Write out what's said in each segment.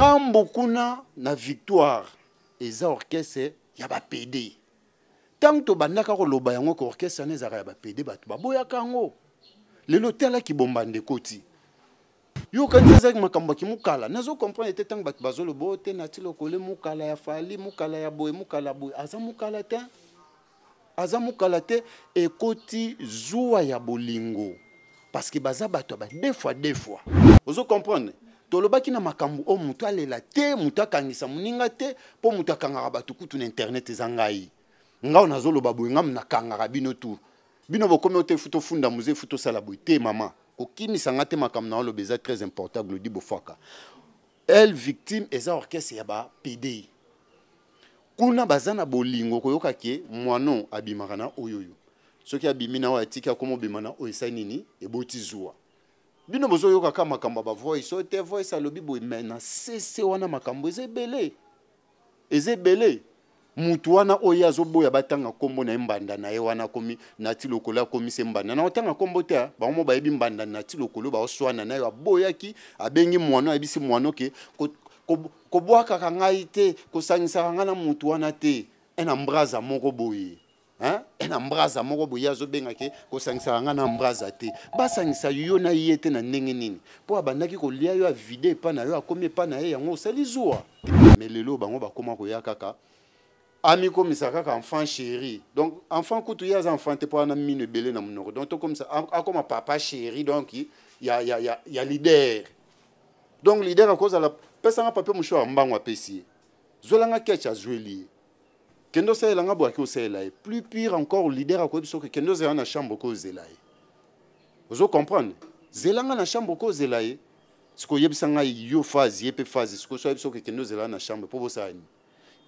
ngambo kuna na victoire eza orchestre ya bapede ntango tobandaka koloba yango ke orchestre wana ezalaka ya bapede bato baboyaka yango lelo talaki bomba ndeko ti yokani ezalaki makambo yaki mokala nazokomprendre te ntango bato bazoloba o oh, te nati lokole mokala ya fali mokala ya boye mokala boye aza mokala te aza mokala te ekoti zuwa ya bolingo parceke baza bato ya badefoi defoi ozokomprendre tolobaki na makambo oyo moto alela te moto akangisa moninga te mpo moto akangaka bato kutu na internet eza ngai ngao nazoloba boye ngai nakangaka bino tu bino bokomi o te fu tofunda muze fu tosala boye te mama kokimisanga te makambo na oloba eza très important glodi bofaka elle victime eza orchestre ya bapdi kuna baza na bolingo koyoka ke mwano abimaka na oyo oyo soki abimi na oyo atiki akoma obima na oyo esa nini eboti zuwa bino bozoyoka ka makambo ya bavoice oyo te voice alobi boye me na sese wana makambo eza ebele eza ebele mutu wana oyo azoboya batanga nkombo na ye mbanda na ye wana akomi na ti lokolo akomisi mbanda na otanga nkombo te bango mo bayebi mbanda na ti lokolo baoswana na ye aboyaki abengi mwana ayebisi mwana oke kobwakaka ngai te kosangisaka ngai na mutu wana te ena mbraza moko boye na mbraza moko boye azobengake kosangisaka nga na mbraza te basangisa yo na ye te na ndenge nini mpo abandaki kolia yo avide epai na yo akomi epai na ye yango osali zuwa me lelo bango bakóma koya kaka amikomisa kaka enfant chéri donc enfant kutu ye aza enfant te mpo wana mino ebele na monoko donc tokomisa akoma papa chéri donc ya, ya, ya, ya lider donc lider akozala pesanga papier mosusu ya mbango apesi ye zwelanga kech azweli ye kendo osalela nga boye ake osalela ye plus pire encore lider akoyebi soki kende ozela na chambre okozela ye ozocomprendre zela nga na chambre okozela ye sikoy oyebisa ngai yo phase ye mpe phase sikoy so ayebi soki kende ozela na chambre mpo bosala nini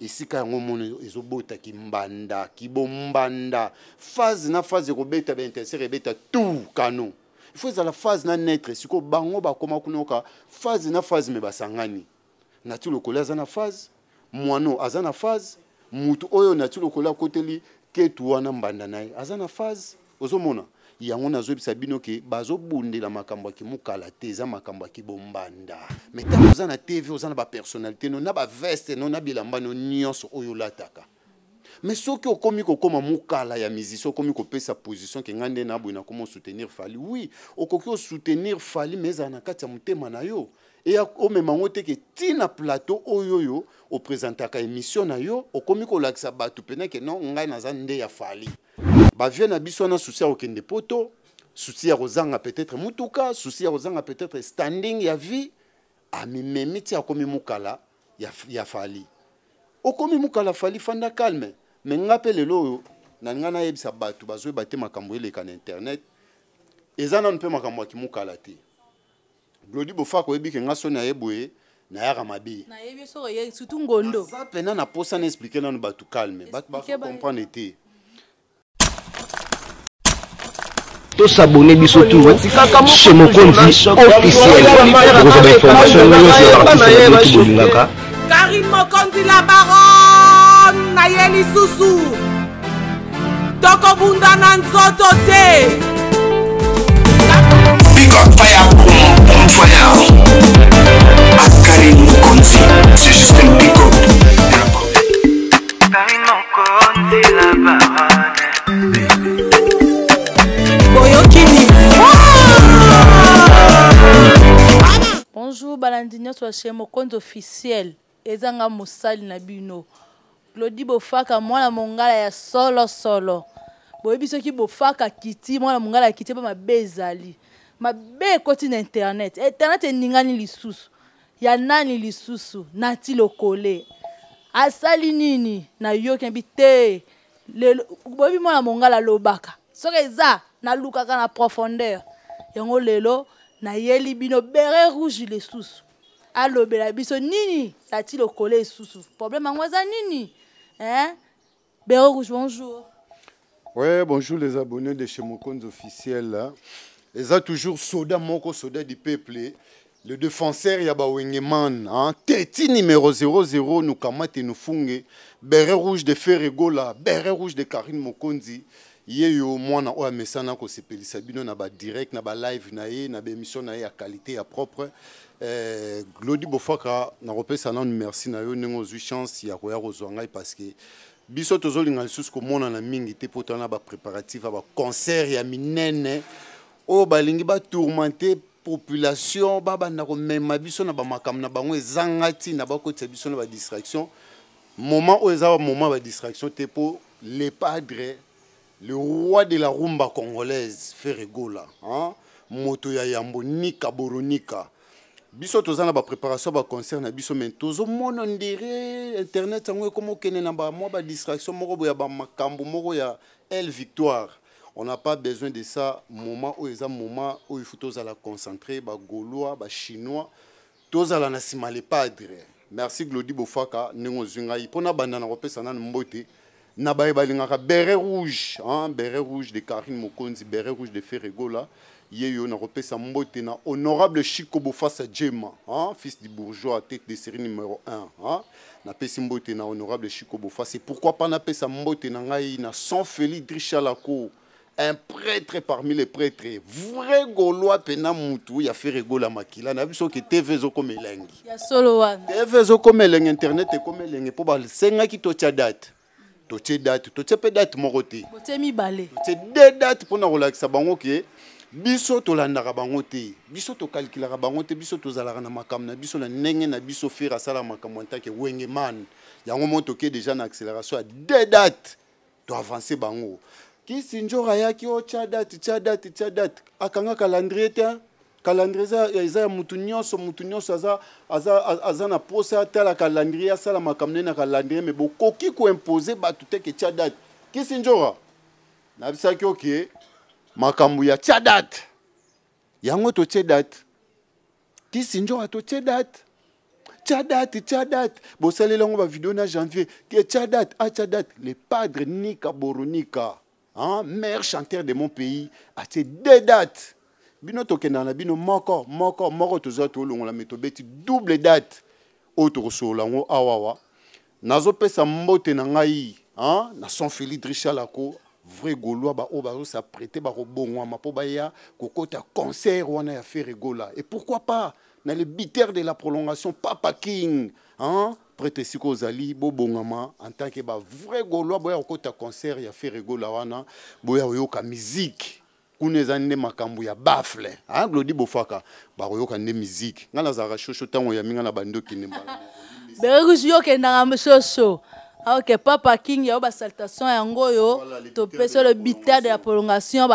esika yango mono ezobotaki mbanda kibombanda phase na phase ekobeta baintercere ebeta tout canon ifo ezala phase na netre sikoy bango bakoma kuna oka phase na phase me basangani nati lokolo aza na phase mwano aza na phase motu oyo nati lokola akoteli ketu wana mbanda na ye aza na phase ozomona yango nazoyebisa bino ke bazobundela makambo ya kimokala te eza makambo ya kibombanda mai ntango oza na tv oza na bapersonnalité no na baveste no na bilamba no nyonso oyo olataka mai soki okomi kokóma mokala ya mizisi okomi kopesa position ke ngai nde naboye nakoma osoutenir fali wi okoki osoutenir fali ma ezala na kati ya motema na yo eya omema ngo teke ntina plateau oyo oh, oyo oprésentaka émission na yo okomi kolakisa bato pene ke non ngai naza nde ya fali bavie na biso wana susi ya kokende poto susi ya kozanga peut-être mutuka susi ya kozanga peut-être standing ya vie amimemi ti akomi mokala ya, ya fali okomi mokala fali fanda calme me nga mpe lelo oyo nalinga nayebisa bato bazoyeba te makambo eleka na internet eza nanu mpe makambo ya kimokala te glodi bofa koyebi ke nga so naye boye nayaka mabe nayebi soko ye surtout ngondo aza mpena na mposa na explike nano bato calme bato bakomprendre te tosabone biso tuche mokonzi officiel okozwa bainformation nyonso ya bakisa bitu bolingaka karine mokonzi la baron na ye lisusu tokobunda na nzoto te bigotfaya kumo Falao Akari Mokonzi C'est juste un big up Karine Mokonzi la baronne boyokini bonjour balandi nyonso ya chaine mokonzi officiel ezanga mosali na bino lodi bofaka mwana mongala ya solosolo boyebi soki bofaka kiti mwana mongala ya kiti mpo mabe ezali ma ekoti na internet internet eningani lisusu ya nani lisusu nati lokole asali nini nayoki le te boyebi mwana mongala alobaka soki na luka na profondeur yango lelo yeli bino bere rouge lisusu alobela biso nini nati lokole lisusu problème yango nini hein? bere rouge bonjour oui bonjour les abonnés de chez compte officiel là eza toujours soda moko soda du peuple le défenseur ya hein teti numéro 00 nous funge beret rouge de fer egola beret rouge de karine mokonzi yeyo yo o mesana ko kosepelisa bino na direct na ba live na ye na émission na ye à qualité à propre eh, glodi bofaka nakopesa nanu merci na yo ndenge ozwi chance ya koya kozwa ngai parce que biso tozolinga mona na mingi te mpo ba bapréparative ba concert ya minene oyo balingi batourmente population babanda komema biso na bamakambo na bango ezanga ntina bakotisa biso na badistraction moment oyo eza moment ya badistraction te mpo le padre le roi de la rumba congolaise feregola moto ya yambo nika boronika biso toza na bapréparation ya baconcert na biso mai tozomona ndire internet yango ekoma okende na bamwa badistraction moko boya bamakambo moko ya l victoire on n'a pas besoin de ça moment où eza moment où il faut tozala concentré bah, bah, chinois bachinois na pas pas, padre merci Glody bofaka ndenge zinga ngai mpo nabanda na mbote na balinga beret rouge hein, beret rouge de karine mokonzi beret rouge de ferregola Yeyo yo na ça mbote na honorable chico bofasa Djema hein, fils du bourgeois tête de série numéro 1 hein. napesi mbote na honorable chico C'est pourquoi pas napesa mbote na ngai na son félix un prêtre parmi les prêtres vrai gaulois pena mutu ya faire egola makila na biso ke tv ezokoma elengi ya solo one. tv comme elengi internet ekoma elengi mpo basengaki totya date totie date totie mpe date moko te totie mibale totie de date mpona kolakisa bango ke biso tolandaka bango te biso tokalkilaka bango te biso tozalaka na makambo na biso na nenge na biso fere asala makambo antake wenge man yango mo ke deja na accélération ya de date avancer bango kisi nzoro ayaki o oh, tia date tia date tia date akanga calendrier te calendrier eza, eza ya mutu nyonso mutu nyonso aza, aza, aza, aza na posa atala calendrier asala makambo nini na calendrier me bokoki koimpose bato teke tia date kisi nzora nabisaki oke makambo ya tia date yango totie date kisi nzora totie date tia date tia date bosaleli yango bavideo na janvier tia date atia ah, date le padre nika boronika hein, mère chanteur de mon pays, à ces deux dates. Bino tokenda na bino moko moko moko to tolongola meto beti double date autre tokosolola yango awawa pesa mbote na ngai hein, na son félix richalako vrai gaulois baoyo bazosaprete bakobongwama mpo baya kokɔta concert wana ya fer rigola. et pourquoi pas na le biter de la prolongation papa king hein, prêtre esika ozali bobongama en tant ke bavrai gaulois boya kokɔta concert ya feregola wana boya oyoka mizike kuna eza nde makambo ya bafle anglodi ah, bofaka bakoyoka nde mizike ngai nazalaka shosho ntango ya minga na bandokende mbala berusi yo okendaka mososo aoke ah, papa king yayo basaltation yango oyo topesi oyo bitade ya prolongation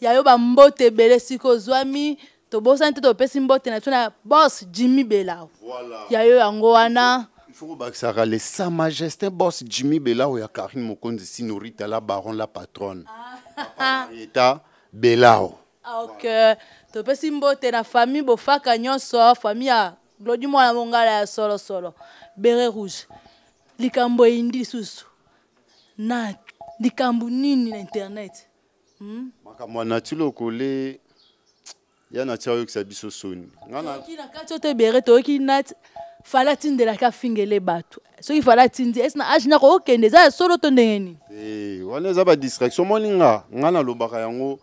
yayo bambote ebele sika ozwami tobosani te topesi mbote na biso na bos jimi belao yayo yango wana voilà. foko bakisaka le sa majesté bos jimi belao ya karine mokonzi sinori tala baron la patronne ah. eta belao ah, ok topesi mbote na famille bofaka nyonso famille ya lodi mwana mongala ya solosolo bere rouge likambo eyindi lisusu na likambo nini na internet hmm? makambo ya natile okole ya na tia oyokisa biso soni ngai na kati oto ebere toyoki nat fala atindelaki afingele bato soki fala atindi ese na age nako okende eza ya solo to ndenge nini eh, wana eza badistraction omoni nga nga nalobaka yango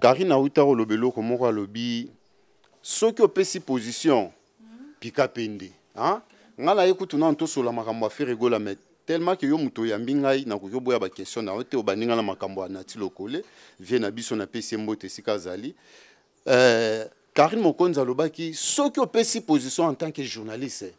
karine auta koloba eloko moko alobi soki opesi position pika pende nga naye kutuna ntosola makambo affaire egola me tellement ke yo moto oyambi ngai nakoki oboya baquestion na yo te obandi ngai na makambo ya nati lokole vie na biso napesi ye mbote esika azali karine eh, mokonzi alobaki soki opesi position en tant que journaliste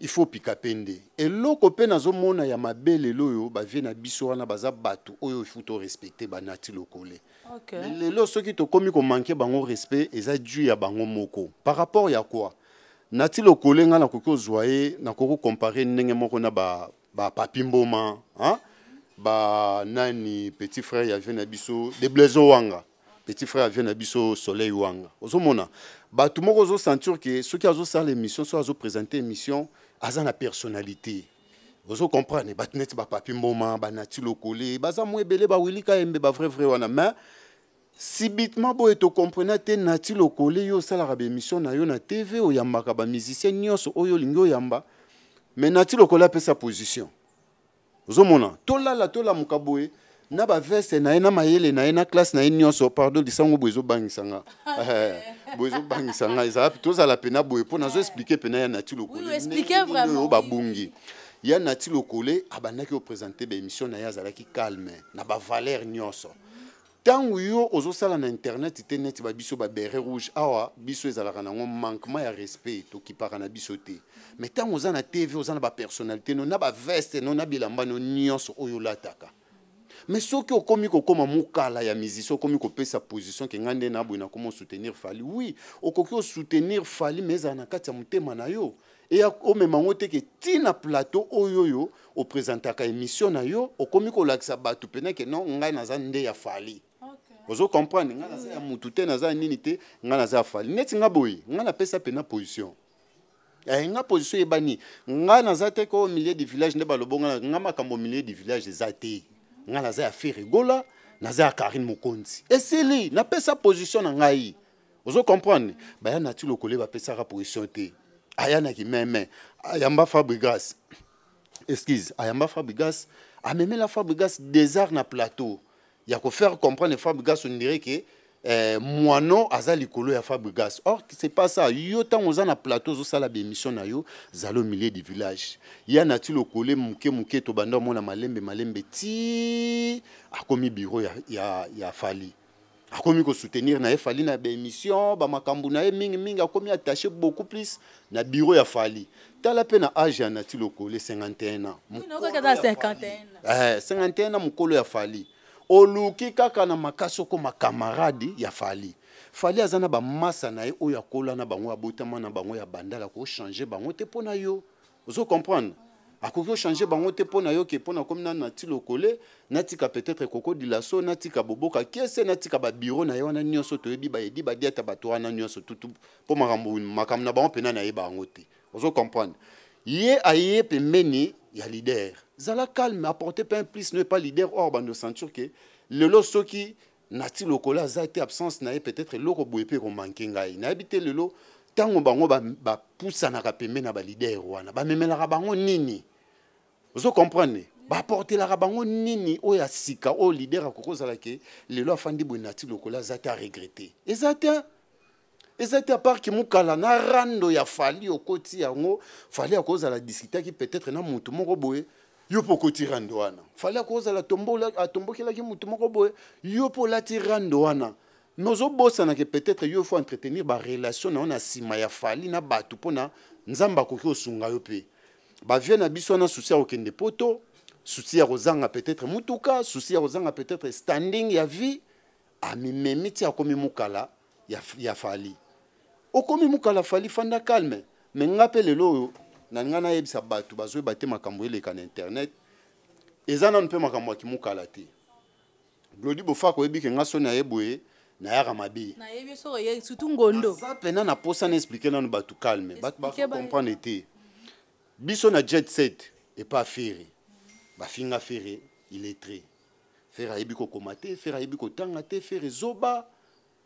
ifo et nde eloko mpe mona ya mabele loyo ba bavie na biso wana baza bato oyo ifu torespecte banati lokole okay. lelo soki ko manquer bango respect eza due ya bango moko par rapport ya kwa nati lokole ngai nakoki kozwa na nakoki comparer ndenge moko na ba ba mboma hein? nani petit frère ya vie na biso deblezo wanga petit frère avie na biso soleil wanga mona bato moko ozosentir ke soki azosala émission azo présenter mission aza na personnalité ozokomprendre bato neti bapapi mboma banati lokole baza mwa ebele bawelika yembe bavraivrai wana mais subitement boye tokomprena te nati lokole yo osalaka bémission na yo na tv oyambaka bamusicien nyonso oyo olingi oyamba mais nati lokole apesa position ozomona tolala tolamuka boye na baveste na ye na mayele na ye na classe na ye nyonso pardon lisango boye ezobangisa nga ah, eh, boye ezobangisa nga ezala tozala pena boye mpo nazo eh. explike pena ya nati lokoleoyo babongi ya nati lokole abandaki koprésente baémission na ye azalaki calme na bavaler nyonso ntango yo ozosala na internet te neti babiso babere rouge awa biso ezalaka nango manquement ya respect tokipaka na biso te mais ntango oza na tv oza na bapersonnalité no na baveste no na bilamba no nyonso oyo olataka mais soki okomi kokoma mokala ya musicien okomi kopesa position ke ngai nde naboye nakoma osoutenir fali oui okoki osoutenir fali ma ezala na kati ya motema na yo eya omema yango teke ntina plateau oyo oyo oprésentaka émission na yo okomi kolakisa bato pene ke non ngai naza nde ya fali ozo comprendre ngai naza ya motu te naza ya nini te ngai naza ya fali neti ngai boye ngai napesa pena position eh, nga position eyebani ngai naza te ko milieu du village nde balobonga ngai makambo milieu du village eza te ngai naza ya fi rigola naza ya karine mokonzi esili napesa position na ngai ozo comprendre baya na ti lokolo bapesaka position te ayanaki meme ayamba fabrigas excuse ayamba fabrigas amemela fabrigas desart na plateau ya kofaire comprendre fabrigas ondire ke eh, mwano aza likolo ya fabregas or c'est pas ça yo ntango oza na plateau ozosala bémission na yo zala au milieu du village ya na ti lokole moke moke tobanda omona malembe malembe ti akomi biro ya, ya, ya fali akomi kosoutenir na ye fali na bémission bamakambo na ye mingimingi akomi attaché beaucoup plus na biro ya fali tala mpe na age ya nati lokole 51 ans 51 eh, ans mokolo ya fali oluki kaka na makasi oko makamaradi ya fali fali aza na bamasa na ye oyo akola na bango abotama na bango ya bandala akochange bango te mpo na yo ozo comprendre akoki ochange bango te mpo na yo ke mpo na komi nani natika okole natika peut-être kokodila so natika boboka kiese natika babiro na ye wana nyonso toyebi bayedi badia ata bato wana nyonso tutu mpo makambo makambo na bango mpena nayeba yango te ozo comprendre ye aye pembeni a leader zala calme apporte un plus ne pas leader or bando sentir ke lelo soki nati lokola a été absence na peut-être eloko boye mpe ekomanke ngai nayebi te lelo bango bapusanaka bah, pembe na balider wana bamemelaka bango nini ozo comprendre la bango nini oyo asika oyo lider akoki ozala ke lelo afandi boye nati lokola a bah, te Et eza te eza te aparke mokala na rando ya fali okoti yango fali akozala diskutaki peut-être na motu moko boye yo mpo okoti rando wana fali akozala atombokelaki motu moko boye yo mpo olati rando wana mais ozobosanake peut-être yo fo entretenir barelation na yo na nsima ya fali na bato mpona nzambe akoki osunga yo mpe bavie na biso wana susi ya kokende poto susi ya kozanga peut-être mutuka susi ya kozanga peut-être standing ya vie amimemi ti akomi mokala ya, ya fali okomi mukala fali fanda calme me nga mpe lelo oyo nalinga nayebisa bato bazoyeba te makambo eleka na internet eza nanu mpe makambo ya kimukala te glodi bofaka oyebi ke nga soni aye boye nayaka mabe aza pena na posa na explike nanu bato calme bato bakomprendre te biso na jet set epa fere bafinga fere iletre fere ayebi kokoma te fere ayebi kotanga te fere ezoba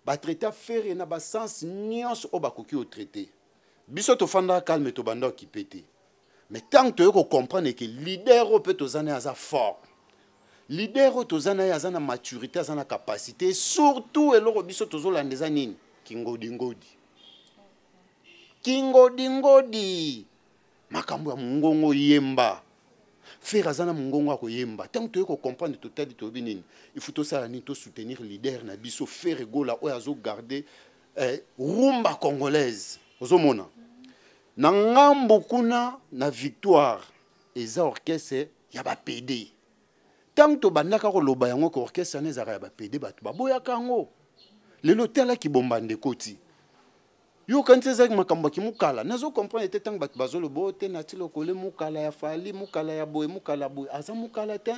batraité afere na basanse nyonso oyo bakoki traité biso fanda calme tobanda qui pété mais tant que vous comprenez que leader au toza tozana ya za fort Leader au tozana na za na maturité za na capacité surtout eloko biso tozolanda eza nini Kingo dingodi. makambo ya mungongo yemba fere aza na mongongo ya koyemba ntango toye kocomprendre totali toyebi nini ifu tosala nini tosoutenir lider na biso fere gola oyo azogarde eh, rumba congolaise ozomona na ngambo kuna na victoire eza orchestre ya bapede ntango tobandaka koloba yango ke orchestre wana ezalaka ya bapede bato baboyaka yango lelo talaki bomba ndeko ti yoka nti ezalaki makambo yaki mokala nazo comprendre te ntango bato bazoloba o te nati lokole mokala ya fali mokala ya boye mokala boye aza mokala te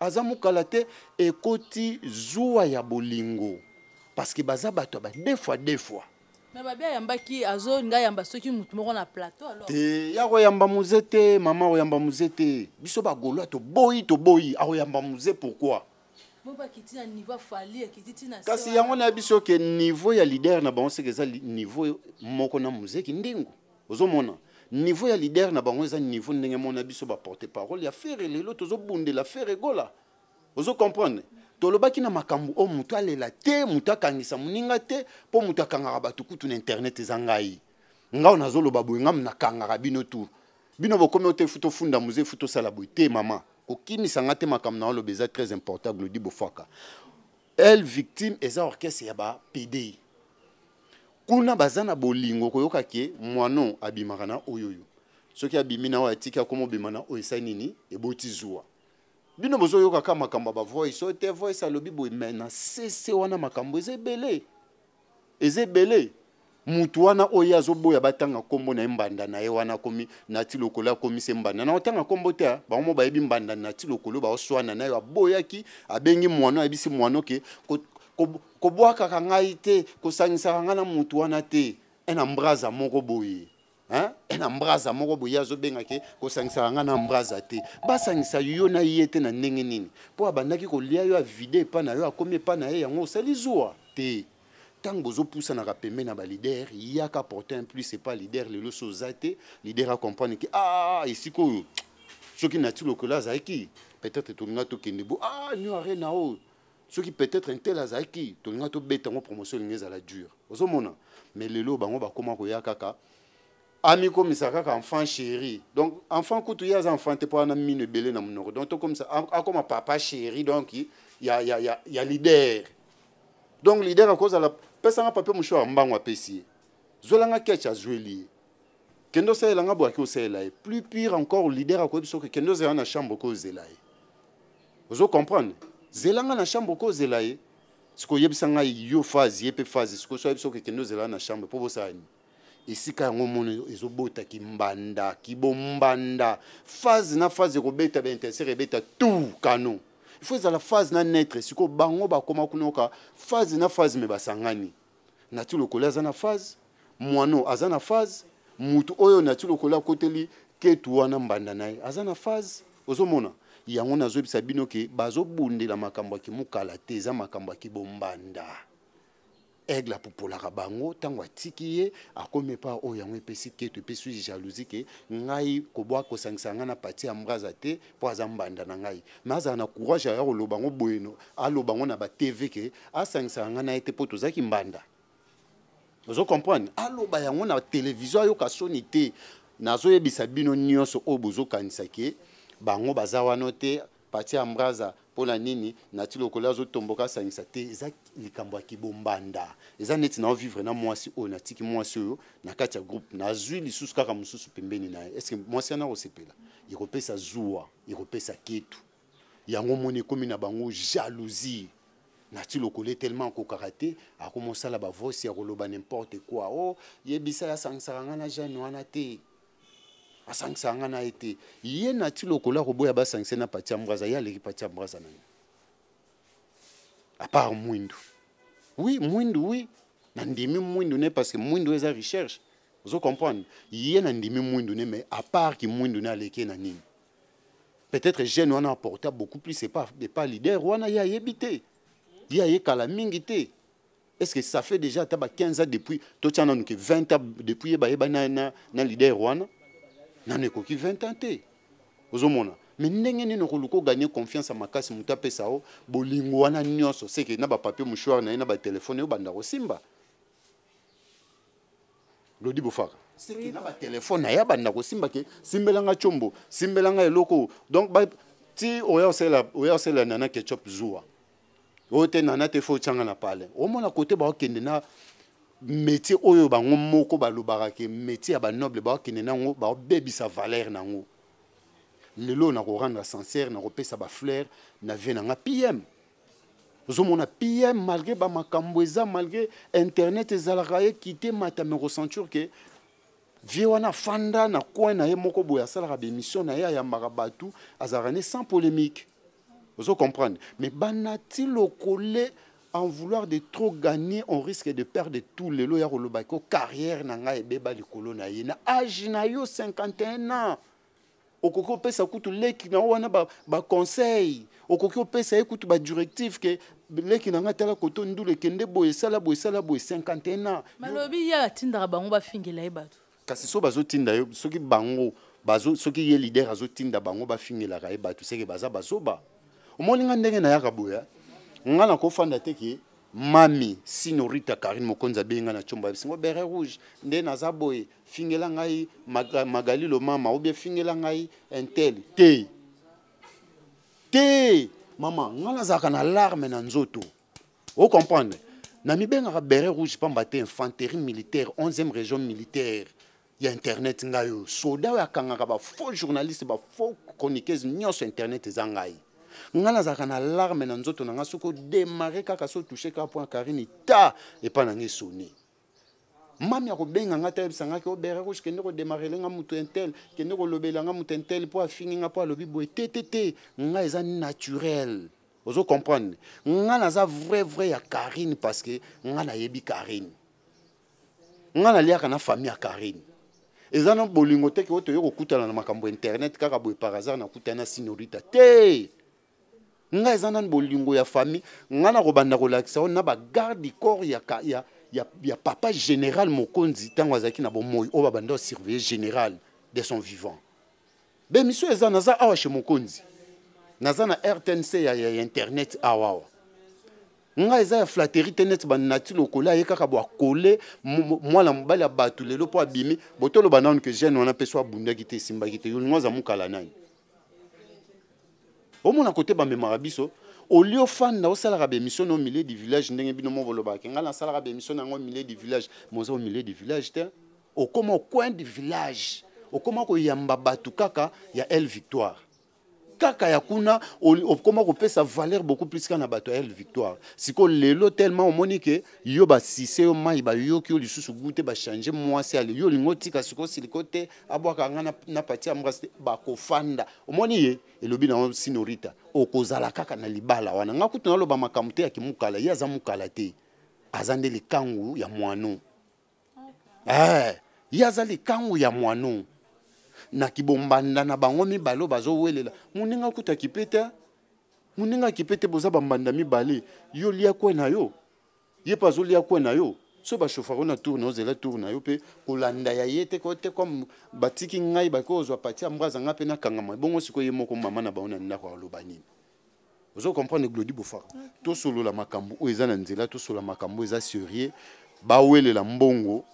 aza mokala te ekoti zuwa ya bolingo parceke baza bato ya bade fois de fois me babi ayambaki azolinga yamba soki motu moko na plateau alors te ya koyamba muze te mama akoyamba muze te biso bagolwa toboyi toboyi akoyamba muze pourkui kasi yango na biso ke niveau ya lider na bango seke eza niveau moko na muzeki ndengo ozomona niveau ya lider na bango eza niveau ndenge moko na biso baporte parole ya fere lelo tozobundela fere egola ozocomprendre tolobaki na makambo oyo oh, motu alela te motu akangisa moninga te mpo motu akangaka bato kutu na internet eza ngai ngao nazoloba boye ngami nakangaka bino tu bino bokomi ote futofunda muze futosala boye te mama okimisanga te makambo na oloba eza très important glodi bofaka elle victime eza orchestre ya bapdi kuna baza na bolingo koyoka ke mwano abimaka na oyo oyo soki abimi na oyo atiki akoma obima na oyo esali nini eboti zuwa bino bozoyoka ka makambo ya bavoice oyo te voice alobi boye me na sese wana makambo eza ebele eza ebele mutu wana oyo azoboya batanga nkombo na ye mbanda na ye wana akomi na ti lokolo akomi se mbanda na otanga nkombo te ah, bango mo bayebi mbanda na ti lokolo baoswana na ye aboyaki abengi mwano ayebisi mwano ke kobwakaka ngai te kosangisaka ngai na mutu wana te e na mbraza moko boye e na mbraza moko boye azobenga ke kosangisaka ngai na mbraza te basangisa yo na ye te na ndenge nini mpo abandaki kolia yo avide epa na yo akomi epa na ye yango osali zuwa te ntango ozopusanaka pembe na balider yaka porter un plus pas leader le so zate, leader a comprendre que ah esika oyo soki nati c'est qui peut-être tolinga tokende bo ah nio arena ceux qui peut-être ntel azalaki tolinga tobeta yango promotion elingi ezala dure ozomona mais lelo bango bakóma koya kaka amikomisa kaka enfant chéri donc enfant kutu ye aza enfant te ami wana mino ebele na monoko donc tokomisa akóma ah, ah, papa chéri donc y, a, y a leader. donc leader à la pesanga papier mosusu ya mbango apesi ye zwelanga ketch azweli ye kende osayelanga boye ake osayela ye plus pire encore lider akoyebi soki kende ozela na chambre oko ozela ye ozocomprendre zelanga na chambre oko ozela ye sikoy oyebisa ngai yo phase ye mpe phase sikoy soyebi soki kende ozela na chambre mpo bosala nini esika yango mono ezobotaki mbanda kibombanda phase na phase ekobeta bainterser ebeta tout canon il faut ezala phase na naître sikoyo bango bakoma kuna oka phase na phase me basangani nati lokolo aza na phase mwano aza na phase mutu oyo nati lokolo akoteli ketu wana mbanda na ye aza na phase ozomona yango nazoyebisa bino ke bazobundela makambo ya kimokala te eza makambo ya kibombanda aigle apopolaka bango ntango atiki ye akomi epa oyo yango epesi keto epesi jalousie ke ngai kobwa kosangisa ngai na parti ya mbraza te mpo aza mbanda na ngai me azala na courage aya koloba ngo boyeno aloba ngo na batv ke asangisaka ngai na ye te mpo tozalaki mbanda ozo comprendre aloba yango na televizio ayoka soni te nazoyebisa bino nyonso oyo bozokanisa ke bango baza wana te parti ya mbraza mpona nini na ti lokolo azotomboka asangisa te eza likambo ya kibombanda eza neti naovivre na mwasi oyo natiki mwasi oyo na kati ya groupe nazwi lisusu kaka mosusu pembeni na ye estce mwasi wana akosepela ekopesa zuwa ekopesa ketu yango moni ekómi na bango jalousie na ti lokolo ye tellement akokaka te akomosala bavosi ya koloba nimporte quoi o oh, yebisa ya sangisaka ngai na jeune wana te asangisa nga na ye te ye na ti lokola koboya basangise na pati ya mbraza ye aleki pati ya mbraza na nga apart mwindu oui mwindu oui nandimi mwindu ne parce que mwindu eza recherche ozo comprendre ye nandimi mwindu ne mais apart ki mwindu ne aleki na nini peut-être jeune wana aporta beaucoup plus epa, epa leader wana ye ayebi te ye ayekala mingi te est-ce que ça fait déjà ata ba 15 ans depuis totiana nuke 20 ans depuis ye bayebani na, na, na leader wana nano ekoki 20 ans te ozomona me ndenge nini okoluka oganye confiance ya makasi motu apesa yo bolingo wana nyonso seke na bapapier mouchoir na ye na batelefone yo banda kosimba lodi bofaka seke na batelefone na ye abanda kosimba ke simbelanga tiombo simbelanga eloko donc ti oya osalela nana ketchup zuwa oyo te nana te fo otyanga na pale omona kote baokende na métier oyo ngomoko moko lobaka ke métier ya ba baokende nango sa valeur nango lelo nakorendre sincère nakopesa bafleur na vie nanga pm ozomona pm malgré ba makambweza malgré internet ezalaka ye kite mata me ressentir ke vie wana fanda na coin na ye moko sala asalaka bémission na ye ya bato azalaka sans polémique ozo comprendre mais banati lokole en vouloir de trop gagner on risque de perdre tout Le ya koloba ko carrière na ngai beba likolo na ye na age na yo 51 ans okoki opesa kutu leki na yo wana baconseil ba okoki opesa ye kutu badirective ke leki na ngai tala koto ndulu ekende boye sala boy sala boy 51 ans malobi ya atindaka bango bafingela ye bato kasi so bazotinda yo soki bango bazo soki ye lider azotinda bango bafingelaka ye bato seke baza bazoba omoni nga ndenge nayaka boye nga na kofanda te ke mami sinorita karine mokonzi abengi ngai na combo ya bisengo bere rouge nde naza boye fingela ngai maga, magalilo mama obie fingela ngai intel te te mama ngai nazalaka na larme na nzoto ocomprendre na mibengaka bere rouge pamba te infanterie militaire 11e région militaire ya internet ngai oyo soda oyo akangaka bafaux journaliste bafaux chroniqueuse nyonso internet eza ngai ngai nazalaka na larme na nzoto na ngai soki odemare kaka so touche kaka point karini ta epai na ngai esoni mami akobenga ngai ta yebisa ngaki obere oh, rouge kende kodemarele nga moto intel kende kolobela nga moto intel mpo afingi nga mpo alobi boye te te te ngai eza naturel ozo comprendre ngai naza vrai vrai ya karine parce que ngai nayebi karine ngai naliaka na famille ya karine eza na bolingo te ke oyo toye kokutana na makambo internet kaka boye par hasard nakutana sinorita te ngai eza nani bolingo ya famille ngai nakobanda kolakisa oyo na bagarde corps ya, ya, ya, ya papa général mokonzi ntango azalaki na bomoi oyo babanda kosurveille général de son vivant be miso eza naza awa chez mokonzi naza na rtnc ya, ya, ya internet awa awa ngai eza ya flatterie te neti banati lokola aye kaka bwakole mwana mobali ya bato lelo mpo abimi botoloba nanu ke gene wana mpe so abundaki te esimbaki te yolingo aza mokala nani omona kote bamemaka biso olie ofanda osalaka bémission na omilier du village ndenge bino mo bolobaka ngai nasalaka bémission na yango omilier du village moza omilier du village te okóma ocoin du village okóma koyamba bato kaka ya ele victoire kaka ya kuna okoma kopesa valeur beaucoup plus kaka na bato ya ele victoire sikoyo lelo tellement omoni ke yo basise yo mai bayoki yo lisusu gu te bachange mwasi ale yo olingi otika sikoyo siliko te abwaka nga na pati ya mwasi te bakofanda omoni ye elobi nango sinorita okozala kaka na libala wana nga kutu naloba makambo te ya kimokala ye aza mokala te aza nde likangu ya mwano eh, ye aza likangu ya mwano na kibombanda na bango mibale oyo bazowelela moninga akutaki mpe te moninga aki mpe te boza bambanda mibale yo lia kwe na yo ye mpe azolia kwe na yo so bashofaro na tour na ozela tour na yo mpe kolanda ya ye te kote kwa batiki ngai baki ozwa pati ambwaza nga mpe nakangama ebongo sikoyo ye moko mama na bango na ndako aloba nini ozo comprendre glodi bofar tosolola makambo oyo eza na nzela tosolola makambo eza serie bawelela mbongo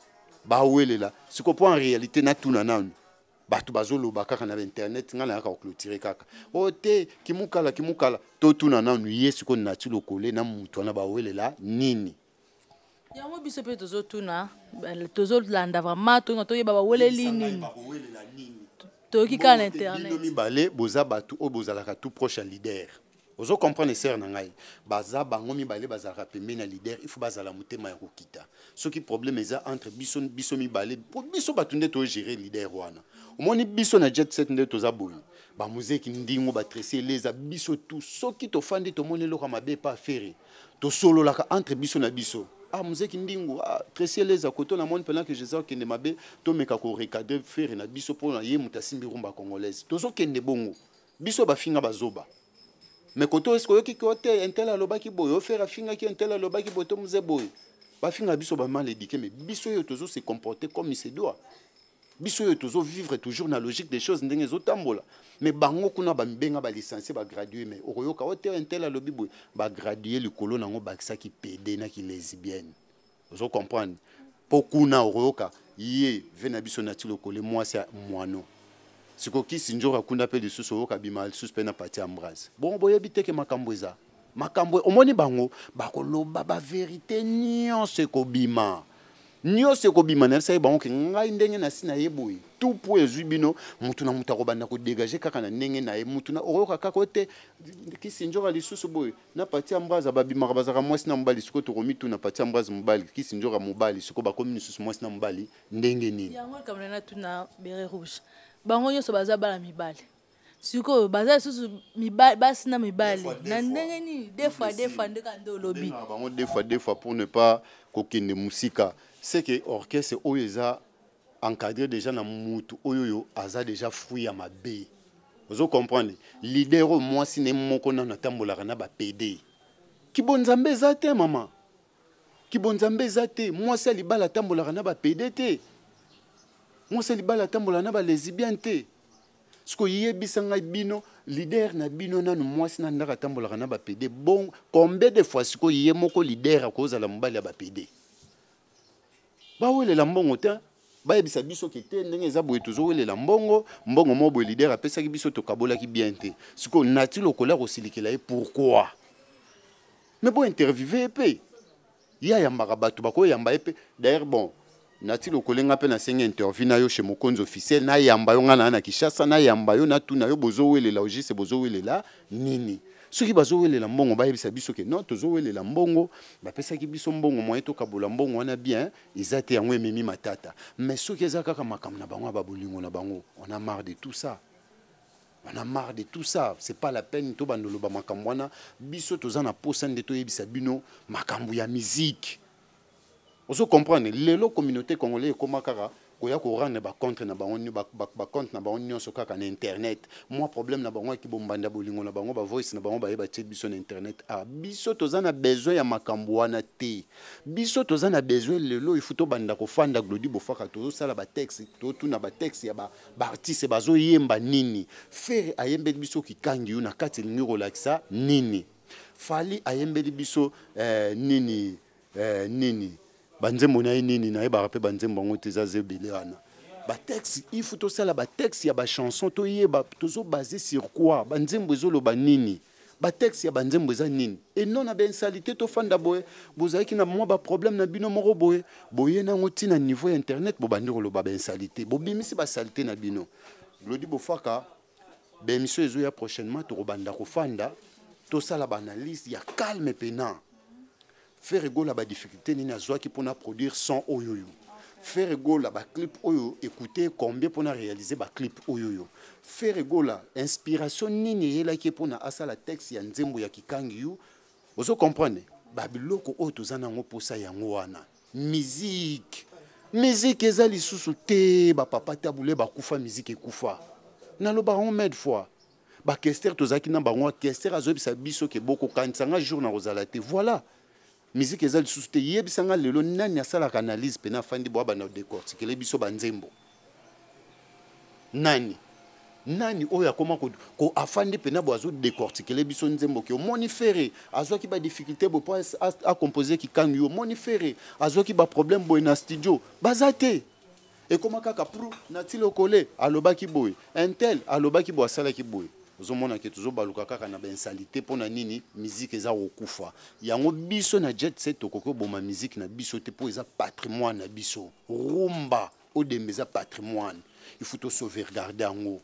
bawelela siko mpo en réalité natuna nanu bato bazoloba kaka na bainternet ngai nayaka koclotire kaka o oh, te kimukala kimukala totuna nanu ye sikoyo na ti lokole na motu wana bawelela nini yango biso mpe tozotuna tozolanda vraiment toyinga toyeba baweleli nini toyoki kaka na internet mibale boza bato oyo bozalaka tout proche ya leader ozo comprendre sere na ngai baza bango mibale bazalaka pembeni ya leader ifo bazala motema ya kokita soki problème eza entre biso biso mibale biso bato nde toyogere leader wana omoni biso na jet set nde toza boye bamuzeki ndingo batrese eleza biso tu soki tofandi tomoni eloko ya mabe epa afere tosololaka entre biso na biso ah muzeki ndingo ah, trese eleza koto na moni mpena ke jésus akende mabe tomeka korecadre fere na biso mpona ye moto asimbi rumba congolaise tozokende bongo biso bafinga bazoba me koto eske oyoki ke ote entele alobaki boye ofere afingaki entele alobaki boye tomuze boye bafinga biso bamale edike me biso oyo tozo se comporte comme il se doit biso oyo vivre toujours na logique des choses ndenge ezotambola mais bango kuna licencié ba gradué mais okoyoka ote oh, entela alobi ba gradué likolo nango bakisaki pede naki lesbienne comprenez mpo kuna okoyoka ye ve na biso nati lokole mwasi ya mwano sikoyo kisinjor akunda mpe lisusu oyoka bima lisusu mpe na parti ambrase bongo boyebi teke makambo eza makambo omoni bango bakoloba baverité nyonso ekobima nyonso ekobima na yebisa ye bango ke ngai ndenge na si na ye boye tu mpo ezwi bino mutu na mutu akobanda kodegage kaka na ndenge na ye mutu na okoyoka kaka te kisinjoka lisusu boye na pati ya mbraze babimaka bazalaka mwasi na mobali sikoyo tokomi tu na pati ya mbraze mobali kisinjoka mobali sikoyo bakomi lisusu mwasi na mobali ndenge nini yango likambolana tu na bere rouge bango nyonso baza bana mibale sikoyo baza lisusu basi na mibale na ndenge nini defoi defoi ndeka nde olobi bango defoi defoi pour ne pas kokende mosika seke orchestre oyo eza encadré déjà na mutu oyo oyo aza déjà fruit ya mabe ozo comprendre lider oyo mwasi ne moko nano atambolaka na bapd kibo nzambe eza te mama kibo nzambe eza te mwasi ya libala atambolaka na bapd te mwasi ya libala atambolaka na balesibian te sikoyo yebisa ngai bino lider na bino nanu mwasi na ndako atambolaka na bapd bon combien de fois sikoyo ye moko lider akozala mobali ya bapd bawelela mbongo te bayebisa biso ke te ndenge eza boye tozowelela mbongo mbongo moko boye lider apesaki biso tokabolaki bien te sikoyo nati lokola kosilikela ye pourkui me bo interviewe ye mpe ye ayambaka bato bakoyamba ye mpe dailleurs bon nati lokolenga mpe nasengi interview na yo chez mokonzi officiel nayamba yo ngai na ya na kinshasa nayamba yo natuna yo bozowelela ogise bozowelela nini soki bazowelela mbongo bayebisa biso ke non tozowelela mbongo bapesaki biso mbongo mwaye tokabola mbongo wana bien eza te yango ememi matata mais soki eza kaka makambo na bango ya babolingo na bango on a marre de tout ça on a marre de tout ça c'est pas la peine tobanda oloba makambo wana biso toza na posa nde toyebisa bino makambo ya miziki ozo comprendre lelo communauté congolais ekoma kaka koya korendre bacontre na bango bacontre na bango nyonso kaka na internet mwa problème na bango yaki bombanda bolingo na bango bavoice na bango bayeba tie biso na internet a ah, biso toza na besoin ya makambo wana te biso toza na besoin lelo ifu tobanda kofanda glodi bofaka tozosala batexte totuna batexte ya baartiste bazoyemba nini fere ayembeli biso kikangi yo na kati elingi kolakisa nini fali ayembeli biso eh, nini eh, nini banzembo na ye nini nayebaka mpe banzembo yango te eza zebele wana batexte ifu tosala batexte ya bachanson toyeba tozobase sur quoi banzembo ezoloba nini batexte ya banzembo eza nini eno na bainsalité tofanda boye bozalaki na mwa baproblème na bino moko boye boye nango ntina niveau ya internet bobandi koloba bainsalité bobimisi basalité na bino lodi bofaka baémission ezoya prochainement tokobanda kofanda tosala baanalyse ya calme penant fer egola badifficulté nini azwaki mpona produire son oyo oyo fer egola baclip oyo ekute combien mpona réalise baclip oyo oyo fer egola inspiration nini eyelaki mpona asala texte ya nzembo ya kikangi yu ozocomprendre babiloko oyo oh, toza nango mposa yango wana mizike mizike eza lisusu te bapapa tabule bakufa mizike ekufa nalobaka ngo made fois bakester tozalaki na bango akester azoyebisa biso ke bokokanisanga jour na kozala te voilà misike eza lisusu te yebisanga lelo nani asalaka analyse mpe nafandi bo abanda kodekortikele biso banzembo nani nani oyo akoma afandi mpena bo azodekortikele biso nzembo ke omoni fere azwaki badiffikulté bo mpo akompose kikangu yo omoni fere azwaki baproblème boye na studio baza te ekoma kaka pru natili okole alobaki boye intel alobaki boye asalaki boye ozomona ke tozobaluka kaka na bainsalite mpo na nini miziki eza kokufa yango biso na jet set tokoki oboma miziki na biso te mpo eza patrimoine na biso rumba odembe eza patrimoine ifaut tosauvegarde yango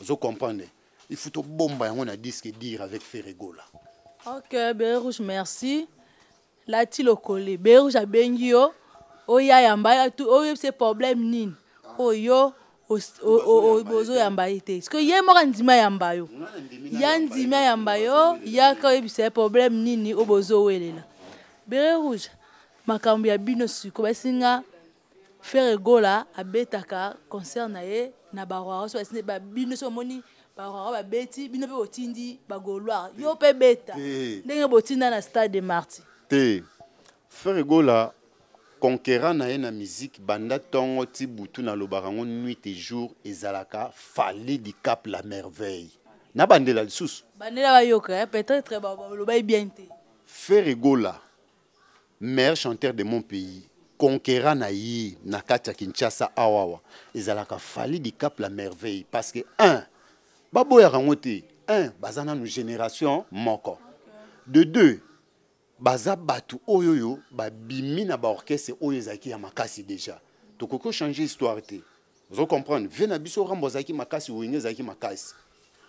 ozokomprendre ifaut tobomba yango na disque dire avec feregola ok berouge merci lati lokole berouge abengi yo oya yamba oyebisa problème nini oyo ozoyamba ye te parceke ye moko andima yamba yo ya ndima yamba yo yaka oyebisa ye problème nini oyo bozowelela bere rouge makambo ya bino siko basinga fere egola abetaka concert na ye na barwara so basini babino so omoni barwara babeti bino mpe botindi bagoloire yo mpe beta ndenge botinda na stade de marti te fere egola conquérant na ye na musique banda ntongo ti butu nalobaka yango nuit et jour ezalaka fallait du cap la merveille na bandela lisusu bandela bayoka peut-être baloba ye bien te feregola maire chanteur de mon pays conquérant na yi na kati kinshasa awawa ezalaka fallait du cap la merveille parce que un baboyaka yango te un bazana nos génération moko de deux baza bato oyo oyo babimi na baorchestre oyo ezalaki ya makasi déjà tokoki ochange histoire te ozo comprendre ve na biso rambo azalaki makasi wenge ezalaki makasi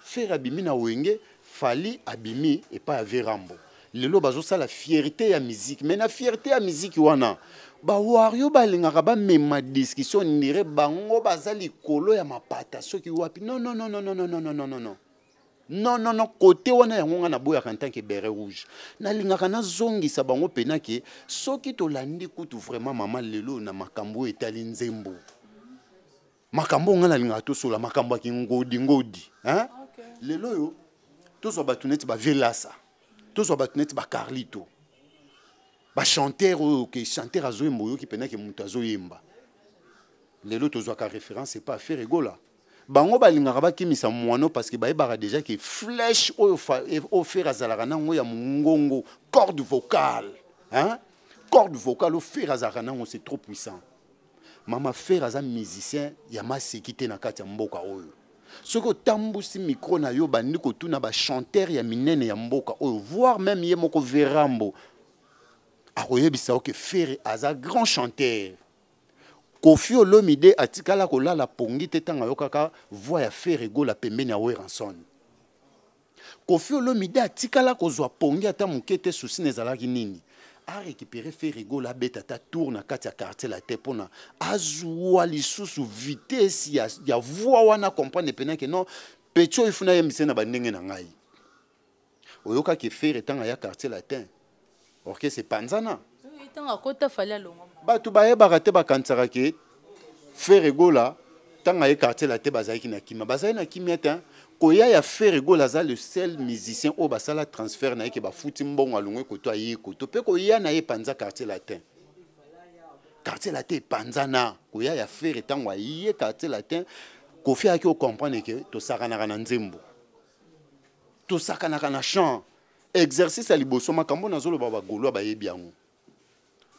fere abimi na wenge fali abimi epai ya ve rambo lelo bazosala fierté ya miziki mai na fierté ya miziki wana bawario balingaka bamema discussion ndire bango baza likolo ya mapata soki wapi nonnnnnnnnnnnnnnn non non non côté wana yango nga naboyaka ntanke bere rouge nalingaka nazongisa bango mpena ke soki tolandi kutu vraiment mama lelo na makambo oyo etali nzembo makambo nga nalingaka tosola makambo yaki ngodingodi okay. lelo oyo tozwa bato neti bavelasa tozwa bato neti bacarlito bachanteur oyo ke chanteur azoyemba oyoki mpenake moto azoyemba lelo tozwaka référence epa affaire egola bango balingaka bakimisa mwano parceke bayebaka deja ke flèche oyo ofere azalaka nango ya mongongo corde vocale hein? corde vocale ofere azalaka nango c'est trop puissant mama fere aza musicien ya maseki te na kati ya mboka oyo soki otambusi mikro na yo bandi kotuna bachanteur ya minene ya mboka oyo voire même ye moko verambo akoyebisa oke fere aza grand chanteur kofi olomide atikala kolala pongi te ntango ayokaka voi ya fer egola pembeni ya weranson kofi olomide atikala kozwa pongi ata moke te susine ezalaki nini arécupéré fer egola abeta ata tour na kati ya quartier la te mpona azwa lisusu vitesi ya, ya voi wana comprendre penake non peti oyo ifuna ayembise na bandenge na ngai oyokaki fer ntango aya quartier latin orchestre epanzana ntango akota fali alongo bato bayebaka te bakanisaka ke fer egola ntango aye quartier la te bazalaki na kimia bazali na kimia te koya ya fer egola aza le seul musicien oyo basala transfert na ye ke bafuti mbongo alongwe koto ayei koto mpe koya na ye epanza quartier latin quartier latin epanzana koya ya fer ntango aye quartier latin kofi ayaki ocomprendre ke tosakanaka na nzembo tosakanaka na champ exercice ya liboso makambo nazoloba bagolwa bayebi yango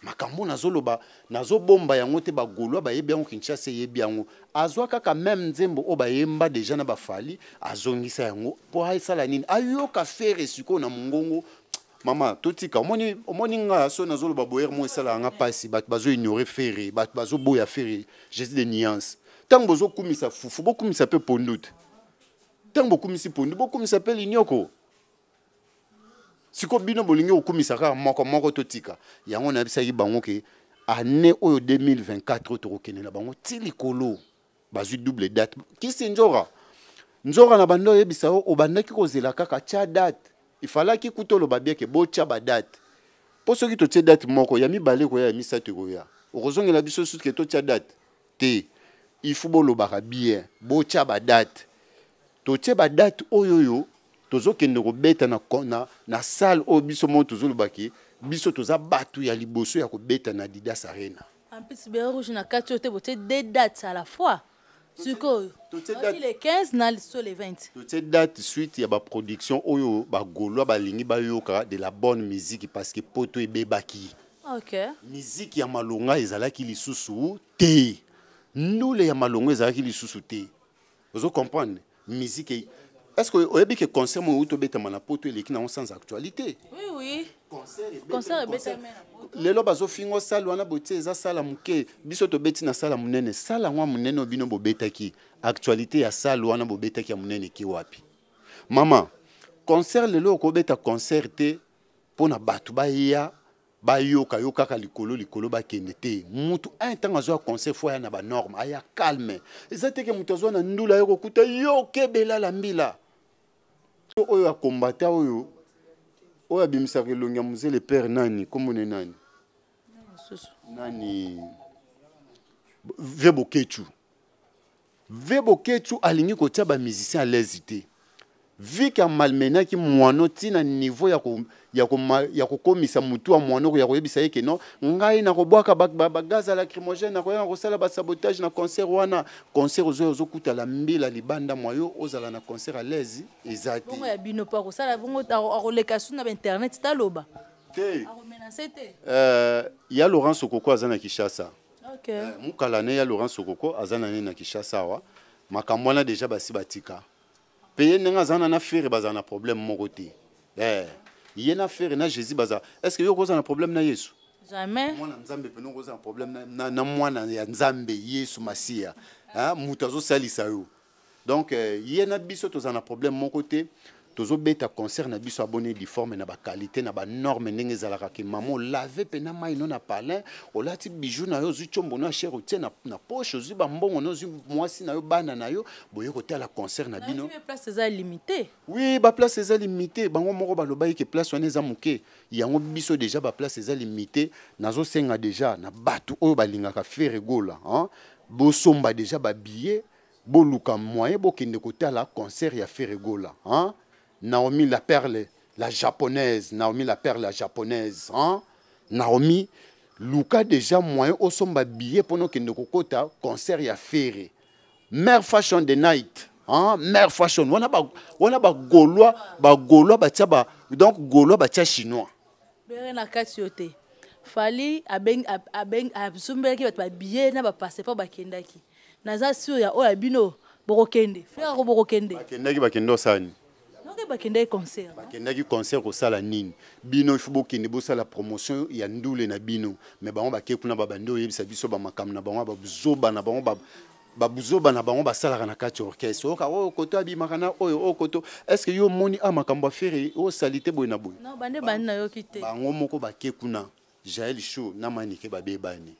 makambo nazoloba nazobomba yango te bagolwa bayebi yango kinshasa eyebi yango azwa kaka meme nzembo oyo bayemba deja na bafali azongisa yango mpo aesala nini ayoka fere sikoyo na mongongo mama totika omoni, omoni nga so nazoloba boyere mo esala yanga mpasi bato bazoignore fere bato bazoboya fere jésus de nuance ntango bozokumisa fufu bokumisa mpe pondu te ntango bokumisi pondu bokumisa mpe linioko siko bino bolingi kokumisa kaka moko moko totika yango nayebisaki bango ke ane oyo 2024 tokokendela bango ti likolo bazwi double date kisi nzora nzora na bando oyebisa yo obandaki kozela kaka tia date efalaki kuta oloba bieke botya badate mpo soki totie date moko ya mibale koya ya misato ekoya okozongela biso suke totya date te ifu bolobaka bien botya badate totie badate oyo oyo tozokende kobeta na, na, na sale oyo biso moko tozolobaki biso toza bato ya liboso ya kobeta na didas arena ampesi bere rouge na kati oyo te botie de date à la fois sikoyo le 15 na so le 20 totie date suite ya baproduction oyo bagolwa balingi bayoka de la bonne musique parce que poto ebebaki okay. miziki ya malonga ezalaki lisusu te ndule ya malonga ezalaki lisusu te ozo comprendre miziki est-ce que oyebi ke concert moyo uti obetama na poto eleki nango sans actualité oui, oui. lelo bazofinga osala wana botie eza sala moke biso tobeti na sala monene sala yango ya monene oyo bino bobetaki actualité ya sala wana bobetaki ya monene eki wapi mama concert lelo okobeta concert te mpo na bato baya bayoka yo kaka likolo likolo bakende te mutu un ntango azwa concert fo aya na banorme aya calme eza teke moto azwa na ndula yo kokuta yo okebelala mbila so oyo akombata oyo oyo abimisaka elongi ya mozele père nani komone nani nani ve bokechu ve bokechu alingi kotia bamusicien alaise te vika malmenaki mwana ntina niveau ya ko ya kokomisa mutu wa mwana oko ya koyebisa ye keno ngai nakobwaka bagaz ba, lacrymogène nakoyaka kosala basabotage na concert wana concert ozoya ozokutala mbila libanda mwa yo ozala na concert a l'aise eza te ya bino mpo akosala bongo akoleka su na bainternet taloba te euh, ya laurent sokoko aza na kinshasa okay. Euh, mokala ne ya laurent sokoko aza na ne na kinshasa awa makambo wana deja basi batika mpe ye ndenge na fere bazala eh, na problème moko te ye na fere na jésus bazala est ce que yo cause na problème na yesu na nzambe mpena cause na problème na mwana ya nzambe yesu masiya hein, moto azosalisa yo donc ye eh, na biso tozala na problème moko te tozobeta concert na biso abonné diforme na qualité na norme ndenge ezalaka ke mama olave na mai no palin olati bijou na yo ozwi na cher na, poche ozwi bambongo no ozwi mwasi na yo bana na yo boye kotala concert na bino place limité oui baplace eza limité bango moko balobaki que place wana eza moke yango biso déjà baplace eza limité nazosenga déjà na bato oyo balingaka hein. bosomba déjà babillet boluka moyen bokende kotala concert ya hein? Naomi la perle, la japonaise, Naomi la perle, la japonaise, hein? Naomi, luka déjà moyen osomba billet pour nous kokota concert ya ferré. Mère fashion the night, hein? Mère fashion, on a ba on a ba gaulois, ba gaulois ba tia ba donc gaulois ba tia chinois. Bere na kati ote. Fali abeng abeng abzumbeki bat ba billet na ba passeport ba kendaki. Naza sur ya oya bino bokokende. Frère bokokende. Bakendaki bakendo sani. noke bakendaki concert bakendaki concert kosala nini bino ifo bokende bosala promotion ya ndule na bino me bango bake kuna babandi oyebisa biso bamakambo na bango babuzoba na bango babuzoba na bango basalaka na kati ya orchestre oyoka oyo oh, koto abimaka na oyo oyo oh, koto estce yo omoni a makambo afere osali oh, te boye na boye bande bandi nayoki te bango moko bake kuna jael show na manike babebani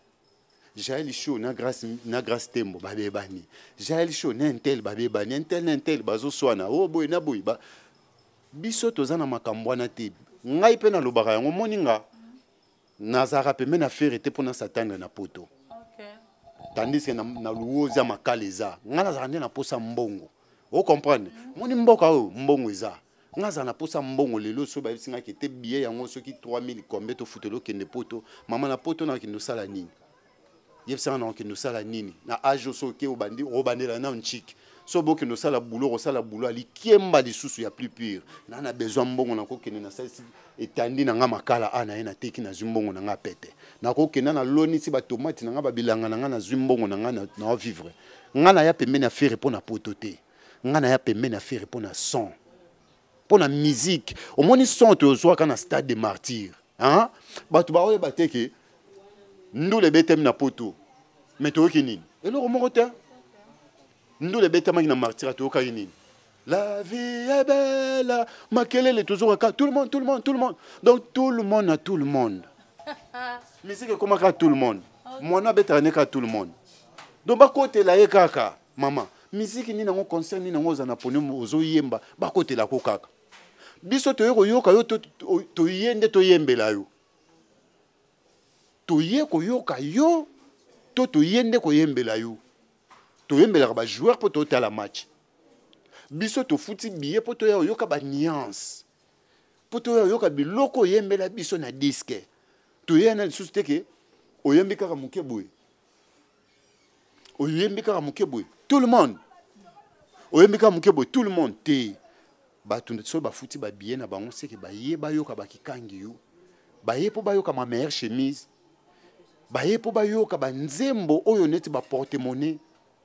jael show na grace, na grace tembo babebani jael show na intel babebani intel na intel bazoswana o boye na boye ba, biso toza na makambo wana te ngai mpe nalobaka yango moni nga nazalaka pembe na fere te mpo na satane na poto tandiske na luwozi ya makala eza ngai nazalaka nde na posa mbongo ocomprendre moni mboka oyo mbongo eza nga azala na posa mbongo lelo so bayebisi ngaki ete bie yango soki 3000 kombe tofuteli okende poto mama na poto nakende osala nini yebisanga na okende osala nini na age oso oke obandela nano ntshike so bokende osala bulo kosala bulo alikemba lisusu ya plus pure na na besoin mbongo nakokende nasalisi etandi na nga makala a ah, na ye nateki nazwi mbongo na nga pete nakokenda nalonisi batomati na nga babilanga na nga nazwi mbongo na nga nao vivre nga naya pembeni ya fere mpo na poto te nga naya pembeni ya fere mpo na son mpo na musike omoni son tozwaka na stade de martyre bato baoyeba teke ndula ebetami na poto me toyoki nini eloko moko te ndule betamaki na martira toyokaki nini la vie est belle makelele tozokaka tout le monde tout le monde tout le monde donc tout le monde na tout le monde musique ekomaka tout le monde mwana abetaka ne kaka tout le monde donc bakotela ye kaka mama misiki nini yango concert nini yango oza na podium ozoyemba bakotela ko kaka biso toye koyoka yo toye nde toyembela yo toye koyoka yo to toye nde koyembela yo toyembelaka bajoueur mpo tootala match biso tofuti biye mpo toya oyoka baniance mpo toya oyoka biloko oyembela biso na diske toyeya na lisusu teke oyembi kaka moke boye oyembi kaka moke boye tout le monde oyembi kaka moke boye tout le monde te bato soki bafuti babiye na bango seke baye bayoka bakikangi yo baye mpo bayoka mameilleur chemise baye mpo bayoka banzembo oyo neti baportemone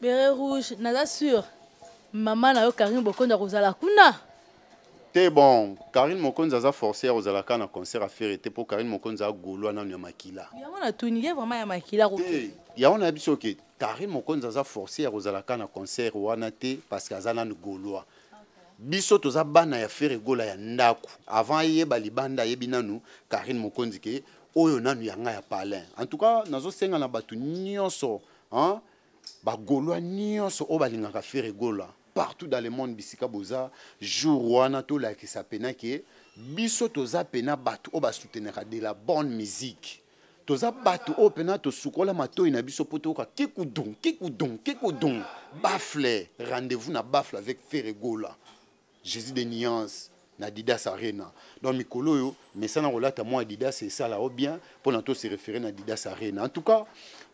bere rouge naza sur mama na yo karine bokonzi akozala kuna te bon karine mokonzi aza forcer akozalaka na concert afere te mpo karine mokonzi agolwa nano ya makila yango natuni ye vraimen ya makila yango na biso ke karine mokonzi aza forcer akozalaka na concert wana te parce que aza nano golwa biso toza bana ya fere egola ya ndako avant ayeba libanda ayebi nanu karine mokonzi ke oyo nanu yanga ya palin en tout cas nazosenga na bato nyonso bagaulois nyonso oyo balingaka faire egola partout dans le monde bisikaboza boza jour wana tolakisa penaki biso toza pena bato oyo basoutenaka de la bonne musique toza bato oyo mpena tosukola matoi na biso mpo kiku kikudon kiku kikudon bafle rendez-vous na bafle avec feregola jésus de nuance na dida arena donc mikolo oyo mesana kolata c'est ça là, o bien mpona se référer na adidas arena en tout cas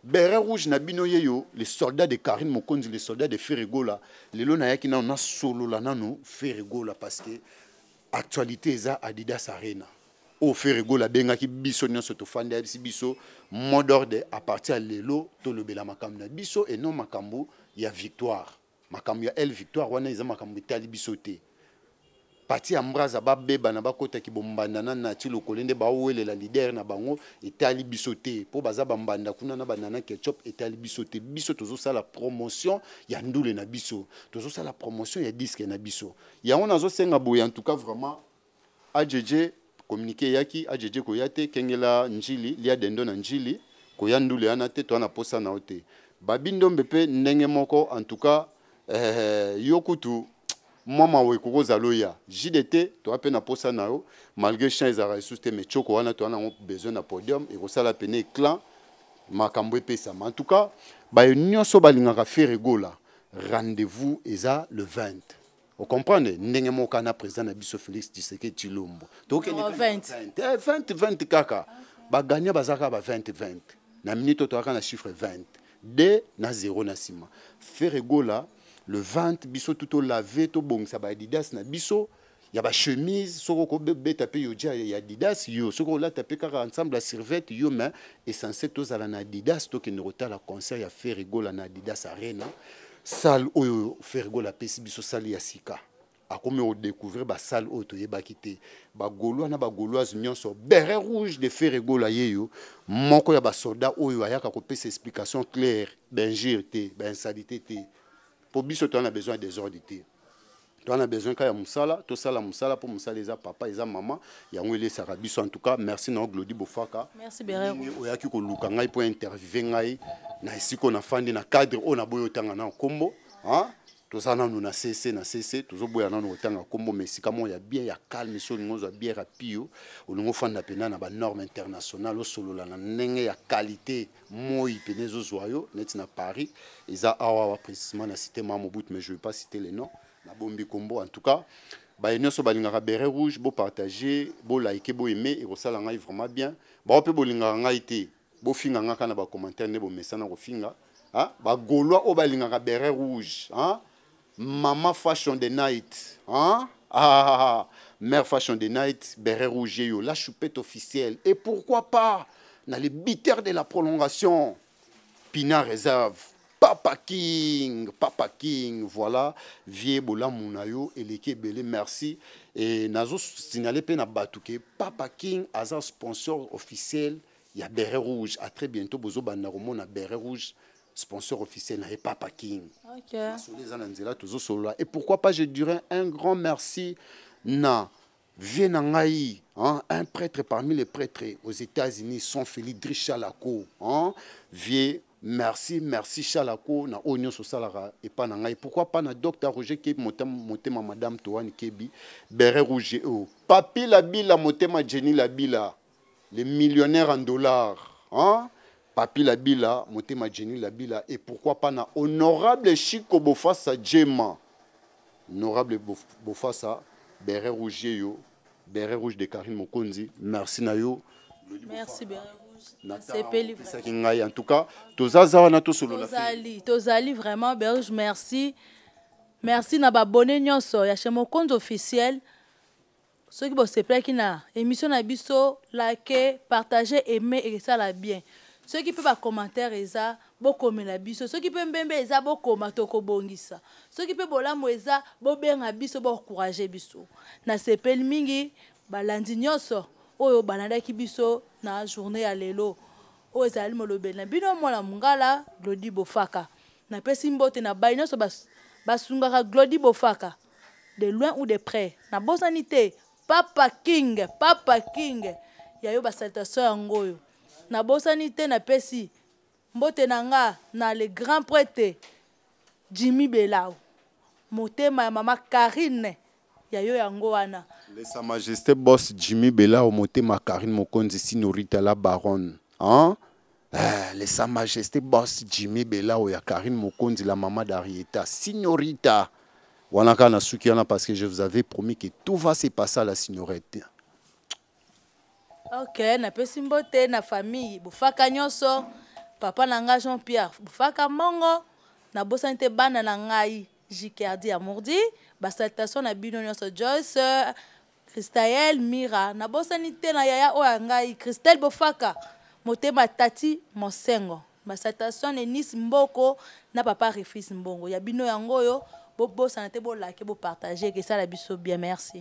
beret rouge na bino ye yo les soldats de karine mokonzi les soldats de ferigola lelo nayaki nano nasolola nano ferigola parce que actualité eza adidas arena oyo ferigola abengaki biso nyonso tofandi ayebisi biso mot d'ordre à partir ya lelo tolobela makambo na biso eno makambo ya victoire makambo ya l victoire wana eza makambo etali biso te parti ya mbraza babebana bakɔtaki bombanda na nati lokolo nde bawelela lider na bango etali biso te mpo baza bambanda kuna na banana ketchup etali biso te biso tozosala promotion ya ndule na biso tozosala promotion ya diske na biso yango nazosenga boye en tout cas vraiment ajeje communiqué eyaki ajeje koya te kengela njili lia dendo na njili koya ndule wana te to wana posa na yo te babindombe mpe ndenge moko en tout cas eh, eh yo kutu mwa mawe kokoza loya JDT to apena posa na yo malgré chien ezara sous te mais choko wana to nango besoin na podium et sala pene clan makambo pesa. en tout cas bayo nyonso balingaka faire egola rendez-vous eza le 20 vous comprenez ndenge moko na président na biso Félix Tshisekedi Tshilombo donc 20 20 20 kaka ba gagner bazaka ba 20 20 na minute to aka na chiffre 20 2 na 0 na sima faire egola le ventre biso tout olavé tobongisa ba adidas na biso ya bachemise soki okobeta mpe yodia ya adidas yo soki olata mpe kaka ensemble ya servete yo me essensie tozala na adidas tokende kotala concert ya ferigola na adidas arena sale oyo ferigola apesi biso sale ya sika akomi kodécouvrir basale oyo toyebaki te bagaulois na bagauloise nyonso beret rouge de ferigola ye yo moko ya basoda oyo ayaka kopesa explication claire bingire te bainsalité te Pour biso on a besoin des désordre Toi, on a besoin kaka ya mosala tosala mosala mpo mosala eza papa eza mama yango elesaka biso en tout cas merci na glodi bofaka oyaki koluka ngai mpo interviewe ngai na esika na nafandi na cadre oyo naboyi otanga combo, hein? avons cessé, na cc na cc avons cessé, kotanga avons cessé, nous ya bien ya calme nous avons cessé, nous avons cessé, nous avons cessé, na avons internationale nous na cessé, ya qualité moi nous avons cessé, na paris nous avons cessé, na cité nous mais je vais pas citer noms la nous avons en tout cas cessé, nous avons et rouge avons cessé, nous avons cessé, vraiment bien cessé, nous avons ngai te bofinga cessé, Maman Fashion the Night. Hein? Ah, ah, ah, Mère Fashion the Night, Béret Rouge, la choupette officielle. Et pourquoi pas dans les bitères de la prolongation. Pina Réserve, Papa King, Papa King, voilà, Vie Bola Mounayo, Eleke merci. Et Nazo signalé Pena Batouke, Papa King, un sponsor officiel, il y a Béret Rouge. A très bientôt, Bozo allez na Béret Rouge sponsor officiel n'est pas packing. Ok. Et pourquoi pas, je dirais un grand merci à Vienangaï, hein, un prêtre parmi les prêtres aux États-Unis, son Félix Drichalaco. Hein, vie, merci, merci Chalako, na Onyo Sosalara et pas Nangaï. Pourquoi pas na docteur Roger qui Kebi, Motema Madame Toan Kebi, beret Roger oh. Papi la Bila, Motema Jenny la les millionnaires en dollars. Hein? Papi là, l'a ma l'a dit là. et pourquoi pas na honorable Chico Bofasa Djema. Honorable Bofasa, Béré Rouge yo, Béré Rouge de Karine Mokonzi, merci na yo. Merci Béré Rouge. C'est ngai en tout cas, tozaza wana to solo Tozali, vraiment Béré Rouge, merci. Merci na babonné nyonso ya chez compte officiel. Ceux qui bosse plaît qui na émission na biso, likez, partager, aimer et ça la bien soki mpe bacommentaire eza Mela biso soki pe mbembe eza bokoma tokobongisa soki mpe bolamu eza bobenga biso courage biso nasepeli mingi balandi nyonso oyo balandaki biso na journée ya lelo oyo ezali molobeli bino la mungala glodi bofaka ça mbote na bas glodi bofaka de loin ou de près Na Ce papa king papa king ya yo ba, yango angoyo nabosani te pesi mbote na na le grand prêtre Jimmy belao motema m'a mama karine yayo yango wana le sa majesté boss Jimmy belao motema karine mokonzi signorita la baronne hein? Eh, le sa majesté boss Jimmy belao ya karine mokonzi la mama d'arieta signorita wana kana na suki parce que je vous avais promis que tout va se passer à la signorette ok napesi mbote na famille bofaka nyoso, papa na jean pierre bofaka na bana na amourdi, amordi na bino joyce mira na yaya ya famille. bofaka motema tati mosengo famille. mboko na papa mbongo ya bino te la biso bien merci